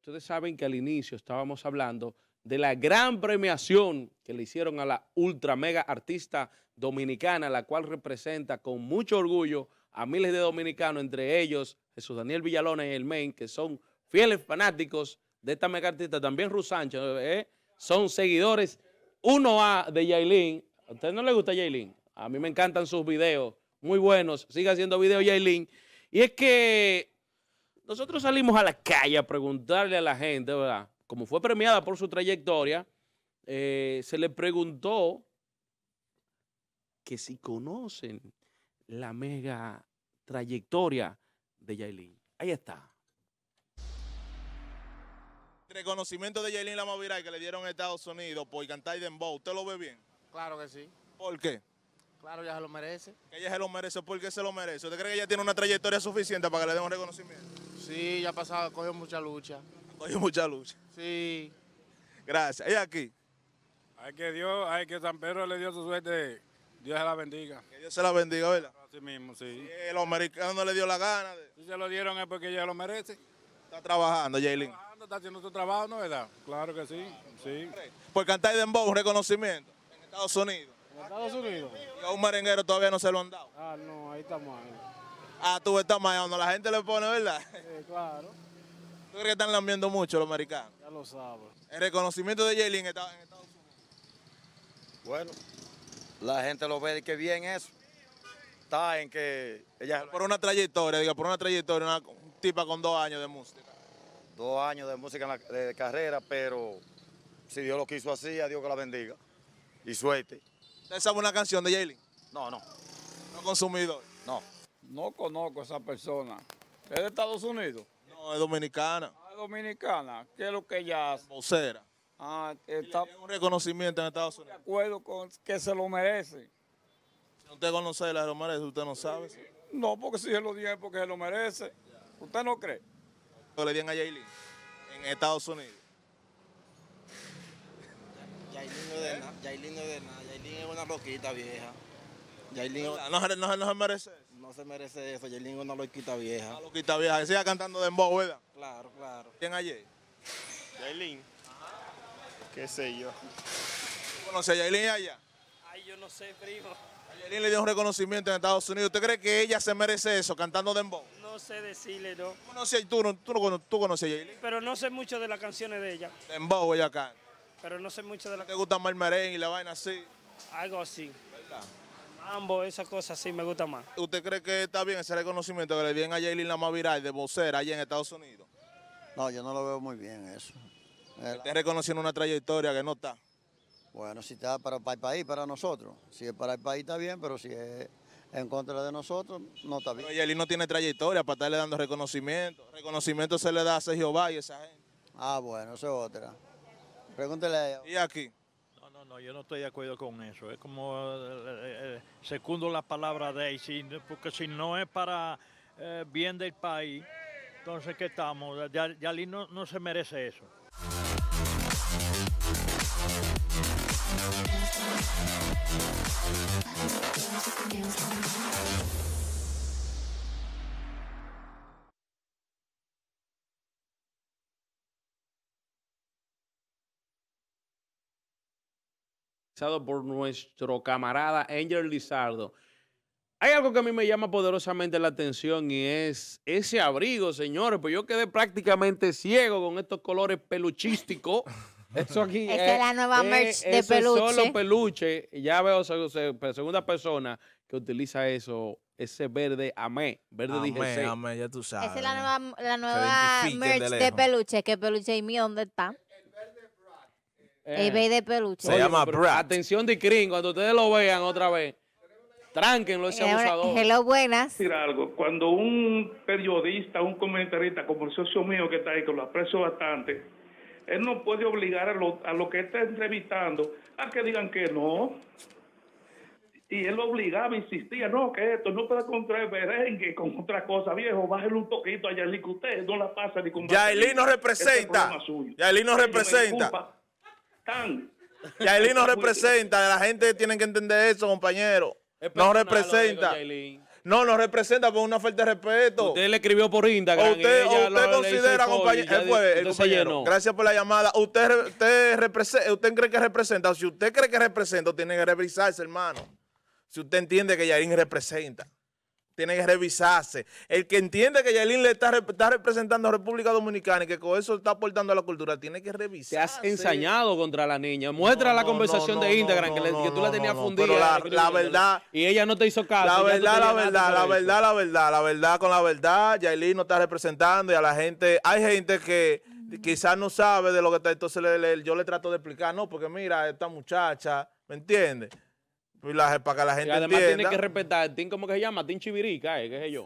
Ustedes saben que al inicio estábamos hablando de la gran premiación que le hicieron a la ultra mega artista dominicana, la cual representa con mucho orgullo a miles de dominicanos, entre ellos Jesús Daniel Villalona y el Main, que son fieles fanáticos de esta mega artista, también Ruth Sánchez, ¿eh? son seguidores 1A de Yailin. ¿A usted no le gusta Yailin? A mí me encantan sus videos, muy buenos, sigue haciendo videos Yailin. Y es que nosotros salimos a la calle a preguntarle a la gente, ¿verdad? Como fue premiada por su trayectoria, eh, se le preguntó que si conocen la mega trayectoria de Yailin. Ahí está. reconocimiento de Yailin Lamaviray que le dieron a Estados Unidos por cantar Dembow, ¿usted lo ve bien? Claro que sí. ¿Por qué? Claro, ella se lo merece. Ella se lo merece, porque se lo merece? ¿Usted cree que ella tiene una trayectoria suficiente para que le den un reconocimiento? Sí, ya ha pasado. cogió mucha lucha. Cogió mucha lucha. Sí. Gracias. ¿Y aquí? Ay, que Dios, hay que San Pedro le dio su suerte. Dios se la bendiga. Que Dios se la bendiga, ¿verdad? Así mismo, sí. el los americanos le dio la gana. De... Si se lo dieron es porque ella lo merece. Está trabajando, Jaylin. Está trabajando, está haciendo su trabajo, ¿no verdad? Claro que sí, sí. Por cantar un reconocimiento en Estados Unidos. En Estados Unidos. Y a un merenguero todavía no se lo han dado. Ah, no, ahí estamos. Ah, tú estás no La gente le pone, ¿verdad? Sí, claro. ¿Tú crees que están lambiendo mucho los americanos? Ya lo sabes. El reconocimiento de está en Estados Unidos. Bueno, la gente lo ve y qué bien eso. Está en que ella... Por una trayectoria, diga, por una trayectoria, una tipa con dos años de música. Dos años de música en la, de carrera, pero si Dios lo quiso así, a Dios que la bendiga. Y suerte. ¿Usted sabe una canción de Jalen? No, no. No consumidor. No. No conozco a esa persona. ¿Es de Estados Unidos? No, es dominicana. Ah, es dominicana. ¿Qué es lo que ella hace? Vocera. Ah, está... un reconocimiento en Estados Unidos. De acuerdo con que se lo merece. Si usted conoce a la merece, usted no sabe. No, porque si se lo dije porque se lo merece. ¿Usted no cree? Yo le dieron a Yailin en Estados Unidos. Yailin no es de nada, Yailin no es es una loquita vieja. Yailin no, no, no, no se merece se merece eso, Yelín no lo quita vieja. lo quita vieja, que siga cantando dembow, ¿verdad? Claro, claro. ¿Quién ayer? Yailin. ¿Qué sé yo? conoces a Yailin allá? Ay, yo no sé, primo. A le dio un reconocimiento en Estados Unidos. ¿Usted cree que ella se merece eso, cantando dembow? No sé decirle, no. tú, tú, tú conoces a Yailin? Pero no sé mucho de las canciones de ella. Dembow ella canta. Pero no sé mucho de las... canciones ¿Te gusta más el merengue y la vaina así? Algo así. ¿Verdad? Ambos, esas cosas sí me gusta más. ¿Usted cree que está bien ese reconocimiento que le dieron a Jaylin más de vocera allí en Estados Unidos? No, yo no lo veo muy bien eso. ¿Está reconociendo una trayectoria que no está. Bueno, si está para, el país, para nosotros. Si es para el país está bien, pero si es en contra de nosotros, no está bien. Pero no tiene trayectoria para estarle dando reconocimiento. Reconocimiento se le da a Sergio Valle, esa gente. Ah, bueno, eso es otra. Pregúntele a ella. ¿Y aquí? no, yo no estoy de acuerdo con eso. Es como, eh, eh, eh, segundo secundo la palabra de ahí, porque si no es para bien del país, entonces ¿qué estamos? Yalí no, no se merece eso. por nuestro camarada Angel Lizardo. Hay algo que a mí me llama poderosamente la atención y es ese abrigo, señores. Pues yo quedé prácticamente ciego con estos colores peluchísticos. Eso aquí es, la nueva eh, merch de peluche. solo peluche. Ya veo segunda persona que utiliza eso, ese verde amé, verde amé, amé, ya tú sabes. es la nueva, la nueva merch de peluche, que peluche y mío, ¿dónde está? Eh, de Se llama Atención de cring cuando ustedes lo vean otra vez. Tránquenlo ese abusador. Hello, buenas. Decir algo. Cuando un periodista, un comentarista, como el socio mío que está ahí, que lo aprecio bastante, él no puede obligar a lo, que está entrevistando a que digan que no. Y él lo obligaba, insistía, no, que esto no puede contra el con otra cosa, viejo, bájelo un poquito a Yaelí que usted no la pasa ni con... Yaelí no este representa. Yaelí no representa tan. nos no representa, la gente tiene que entender eso, compañero. no representa. no, no representa por una falta de respeto. Usted le escribió por Instagram. Usted, usted considera, compañero, Gracias por la llamada. Usted, representa, usted cree que representa. Si usted cree que representa, tiene que revisarse, hermano. Si usted entiende que Yailin representa tiene que revisarse. El que entiende que Yailin le está, representando a República Dominicana y que con eso está aportando a la cultura, tiene que revisarse. Te has ah, ensañado contra la niña. Muestra la conversación de Instagram que, tú la tenías fundida. la, verdad... Y ella no te hizo caso. La verdad, la verdad, la verdad, la verdad, la verdad con la verdad. Yailin no está representando y a la gente... Hay gente que mm. quizás no sabe de lo que está, entonces yo le trato de explicar, no, porque mira, esta muchacha, ¿me entiendes? para que la gente Además tiene que respetar, el Tim, ¿cómo que se llama? Tim Chivirica, eh, qué sé yo.